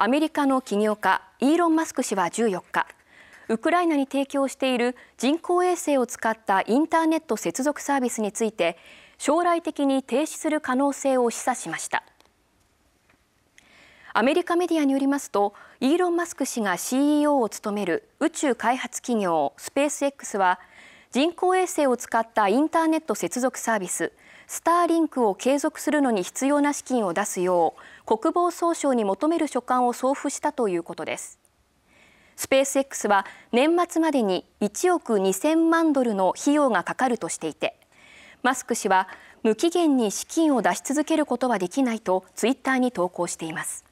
アメリカの起業家イーロン・マスク氏は14日ウクライナに提供している人工衛星を使ったインターネット接続サービスについて将来的に停止する可能性を示唆しましたアメリカメディアによりますとイーロン・マスク氏が CEO を務める宇宙開発企業スペース X は人工衛星を使ったインターネット接続サービススターリンクを継続するのに必要な資金を出すよう国防総省に求める書簡を送付したということですスペース X は年末までに1億2000万ドルの費用がかかるとしていてマスク氏は無期限に資金を出し続けることはできないとツイッターに投稿しています